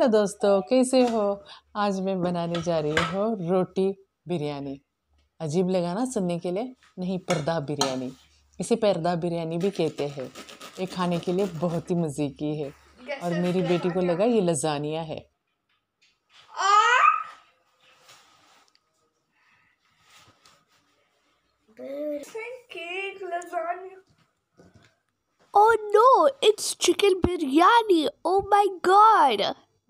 Hello दोस्तों कैसे हो आज मैं बनाने जा रही हूँ रोटी बिरयानी अजीब लगा ना सुनने के लिए नहीं पर्दा बिरयानी इसे पर्दा बिरयानी भी कहते हैं ये खाने के लिए बहुत ही मज़े की है और मेरी बेटी को लगा ये लजानिया है Oh no, it's chicken biryani. Oh my god.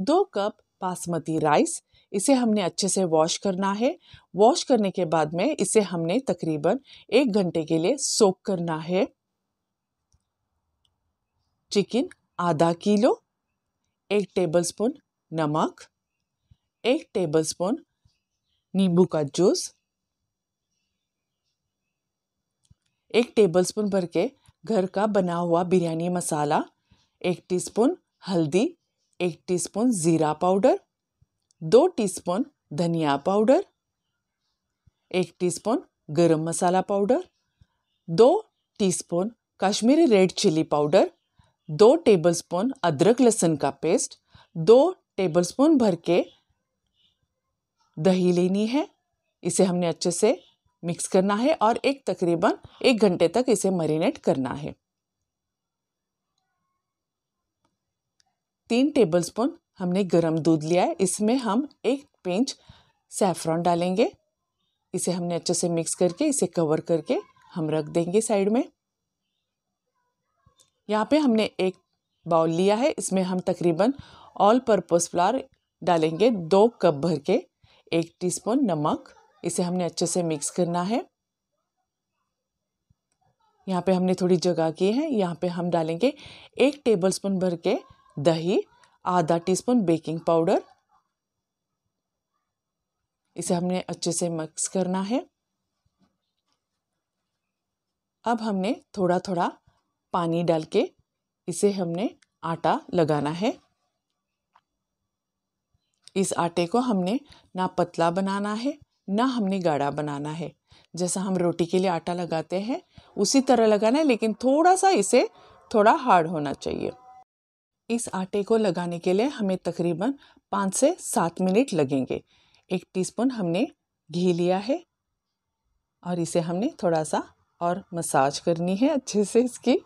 दो कप बासमती राइस इसे हमने अच्छे से वॉश करना है वॉश करने के बाद में इसे हमने तकरीबन एक घंटे के लिए सोक करना है चिकन आधा किलो एक टेबलस्पून नमक एक टेबलस्पून नींबू का जूस एक टेबलस्पून भर के घर का बना हुआ बिरयानी मसाला एक टीस्पून हल्दी एक टीस्पून ज़ीरा पाउडर दो टीस्पून धनिया पाउडर एक टीस्पून गरम मसाला पाउडर दो teaspoon Kashmiri red chilli powder दो टेबलस्पून अदरक लहसुन का पेस्ट दो टेबलस्पून भर के दही लेनी है इसे हमने अच्छे से मिक्स करना है और एक तकरीबन एक घंटे तक इसे मरीनेट करना है तीन टेबलस्पून हमने गरम दूध लिया है इसमें हम एक पिंच सेफ्रॉन डालेंगे इसे हमने अच्छे से मिक्स करके इसे कवर करके हम रख देंगे साइड में यहाँ पे हमने एक बाउल लिया है इसमें हम तकरीबन ऑल पर्पस फ्लावर डालेंगे दो कप भर के एक टीस्पून नमक इसे हमने अच्छे से मिक्स करना है यहाँ पे हमने थोड़ी जगह की है यहाँ पे हम डालेंगे एक टेबलस्पून भर के दही आधा टीस्पून बेकिंग पाउडर इसे हमने अच्छे से मिक्स करना है अब हमने थोड़ा थोड़ा पानी डाल के इसे हमने आटा लगाना है इस आटे को हमने ना पतला बनाना है ना हमने गाढ़ा बनाना है जैसा हम रोटी के लिए आटा लगाते हैं उसी तरह लगाना है लेकिन थोड़ा सा इसे थोड़ा हार्ड होना चाहिए इस आटे को लगाने के लिए हमें तकरीबन पाँच से सात मिनट लगेंगे एक टीस्पून हमने घी लिया है और इसे हमने थोड़ा सा और मसाज करनी है अच्छे से इसकी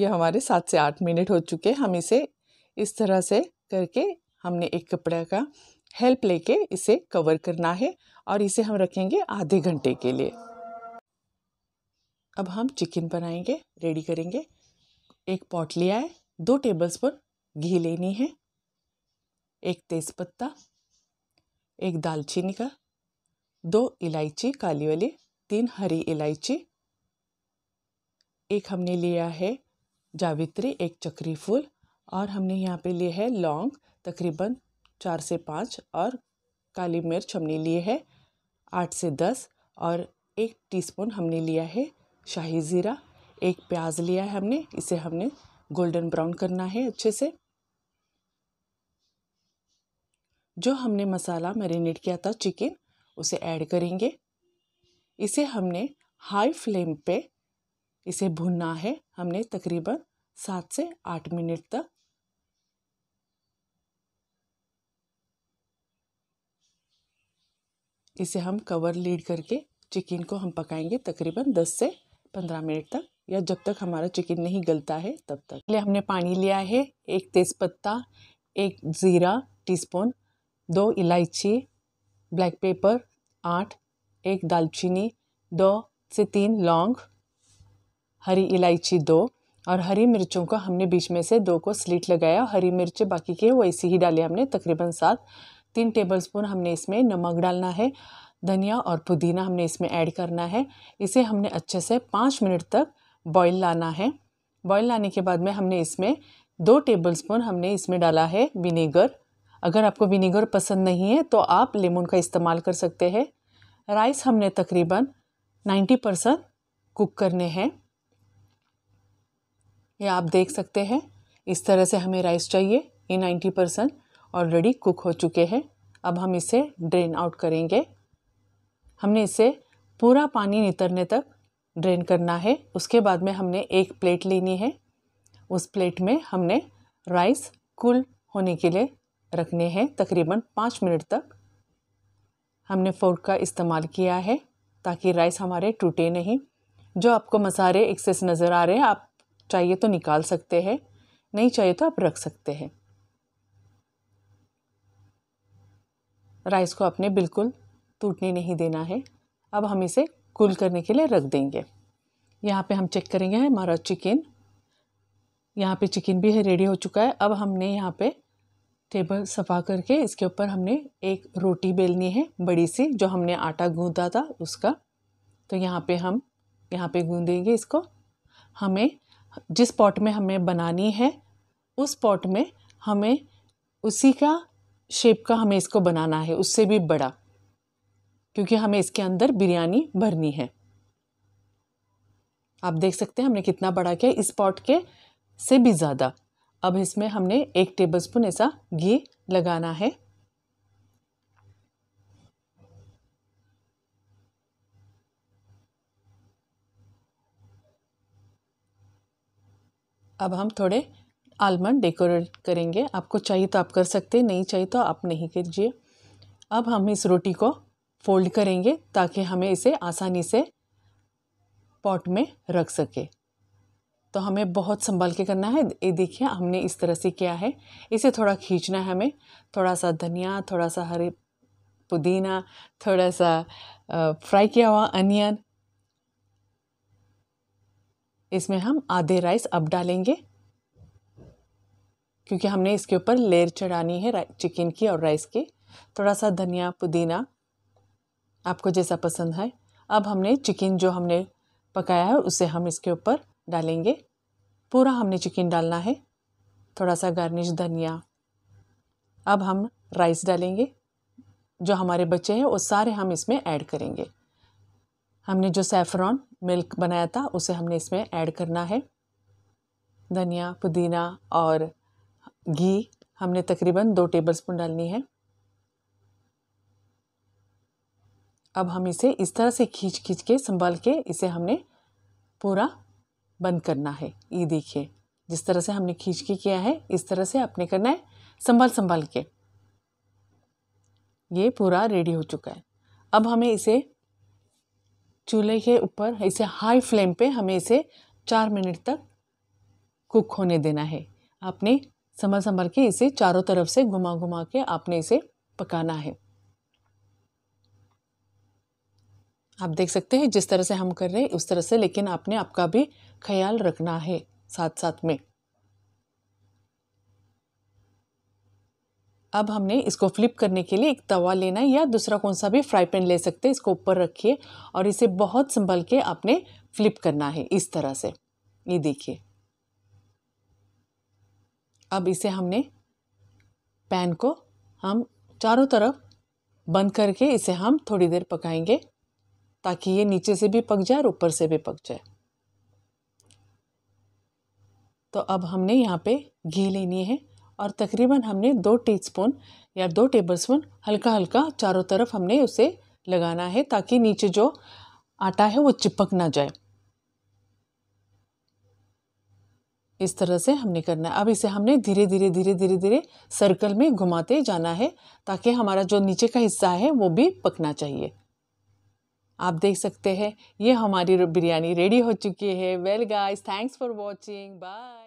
यह हमारे सात से आठ मिनट हो चुके हम इसे इस तरह से करके हमने एक कपड़े का हेल्प लेके इसे कवर करना है और इसे हम रखेंगे आधे घंटे के लिए अब हम चिकन बनाएंगे रेडी करेंगे एक पॉट लिया है दो टेबलस्पून घी लेनी है एक तेज़पत्ता एक दालचीनी का दो इलायची काली वाली तीन हरी इलायची एक हमने लिया है जावित्री एक चक्री फूल और हमने यहाँ पे लिए है लौंग तकरीबन चार से पाँच और काली मिर्च हमने लिए है आठ से दस और एक टीस्पून हमने लिया है शाही ज़ीरा एक प्याज लिया है हमने इसे हमने गोल्डन ब्राउन करना है अच्छे से जो हमने मसाला मैरिनेट किया था चिकन उसे ऐड करेंगे इसे हमने हाई फ्लेम पे इसे भुनना है हमने तकरीबन सात से आठ मिनट तक इसे हम कवर लीड करके चिकन को हम पकाएंगे तकरीबन दस से पंद्रह मिनट तक या जब तक हमारा चिकन नहीं गलता है तब तक पहले हमने पानी लिया है एक तेज़पत्ता एक ज़ीरा टीस्पून दो इलायची ब्लैक पेपर आठ एक दालचीनी दो से तीन लौंग हरी इलायची दो और हरी मिर्चों को हमने बीच में से दो को स्लीट लगाया हरी मिर्च बाकी के वैसे ही डाले हमने तकरीबन सात तीन टेबलस्पून हमने इसमें नमक डालना है धनिया और पुदीना हमने इसमें ऐड करना है इसे हमने अच्छे से पाँच मिनट तक बॉयल लाना है बॉयल लाने के बाद में हमने इसमें दो टेबलस्पून हमने इसमें डाला है विनेगर अगर आपको विनेगर पसंद नहीं है तो आप लेमन का इस्तेमाल कर सकते हैं राइस हमने तकरीबन 90 परसेंट कुक करने हैं ये आप देख सकते हैं इस तरह से हमें राइस चाहिए ये 90 परसेंट ऑलरेडी कुक हो चुके हैं अब हम इसे ड्रेन आउट करेंगे हमने इसे पूरा पानी नितरने तक ड्रेन करना है उसके बाद में हमने एक प्लेट लेनी है उस प्लेट में हमने राइस कूल होने के लिए रखने हैं तकरीबन पाँच मिनट तक हमने फोर्क का इस्तेमाल किया है ताकि राइस हमारे टूटे नहीं जो आपको मसाले एक्सेस नज़र आ रहे हैं आप चाहिए तो निकाल सकते हैं नहीं चाहिए तो आप रख सकते हैं राइस को आपने बिल्कुल टूटने नहीं देना है अब हम इसे कूल करने के लिए रख देंगे यहाँ पे हम चेक करेंगे हमारा चिकन यहाँ पे चिकन भी है रेडी हो चुका है अब हमने यहाँ पे टेबल सफ़ा करके इसके ऊपर हमने एक रोटी बेलनी है बड़ी सी जो हमने आटा गूंदा था उसका तो यहाँ पे हम यहाँ पे गूंदेंगे इसको हमें जिस पॉट में हमें बनानी है उस पॉट में हमें उसी का शेप का हमें इसको बनाना है उससे भी बड़ा क्योंकि हमें इसके अंदर बिरयानी भरनी है आप देख सकते हैं हमने कितना बड़ा किया इस पॉट के से भी ज़्यादा अब इसमें हमने एक टेबलस्पून ऐसा घी लगाना है अब हम थोड़े आलमंड डेकोरेट करेंगे आपको चाहिए तो आप कर सकते हैं नहीं चाहिए तो आप नहीं कीजिए अब हम इस रोटी को फोल्ड करेंगे ताकि हमें इसे आसानी से पॉट में रख सके तो हमें बहुत संभाल के करना है ये देखिए हमने इस तरह से किया है इसे थोड़ा खींचना है हमें थोड़ा सा धनिया थोड़ा सा हरे पुदीना थोड़ा सा फ्राई किया हुआ अनियन इसमें हम आधे राइस अब डालेंगे क्योंकि हमने इसके ऊपर लेयर चढ़ानी है चिकन की और राइस की थोड़ा सा धनिया पुदीना आपको जैसा पसंद है अब हमने चिकन जो हमने पकाया है उसे हम इसके ऊपर डालेंगे पूरा हमने चिकन डालना है थोड़ा सा गार्निश धनिया अब हम राइस डालेंगे जो हमारे बच्चे हैं वो सारे हम इसमें ऐड करेंगे हमने जो सेफ्रॉन मिल्क बनाया था उसे हमने इसमें ऐड करना है धनिया पुदीना और घी हमने तकरीबन दो टेबलस्पून डालनी है अब हम इसे इस तरह से खींच खींच के संभाल के इसे हमने पूरा बंद करना है ये देखिए जिस तरह से हमने खींच के किया है इस तरह से आपने करना है संभाल संभाल के ये पूरा रेडी हो चुका है अब हमें इसे चूल्हे के ऊपर इसे हाई फ्लेम पे हमें इसे चार मिनट तक कुक होने देना है आपने संभाल संभाल के इसे चारों तरफ से घुमा घुमा के आपने इसे पकाना है आप देख सकते हैं जिस तरह से हम कर रहे हैं उस तरह से लेकिन आपने आपका भी ख्याल रखना है साथ साथ में अब हमने इसको फ्लिप करने के लिए एक तवा लेना है या दूसरा कौन सा भी फ्राई पैन ले सकते हैं इसको ऊपर रखिए और इसे बहुत संभल के आपने फ्लिप करना है इस तरह से ये देखिए अब इसे हमने पैन को हम चारों तरफ बंद करके इसे हम थोड़ी देर पकाएंगे ताकि ये नीचे से भी पक जाए और ऊपर से भी पक जाए तो अब हमने यहाँ पे घी लेनी है और तकरीबन हमने दो टीस्पून या दो टेबलस्पून हल्का हल्का चारों तरफ हमने उसे लगाना है ताकि नीचे जो आटा है वो चिपक ना जाए इस तरह से हमने करना है अब इसे हमने धीरे धीरे धीरे धीरे धीरे सर्कल में घुमाते जाना है ताकि हमारा जो नीचे का हिस्सा है वो भी पकना चाहिए आप देख सकते हैं ये हमारी बिरयानी रेडी हो चुकी है well guys thanks for watching bye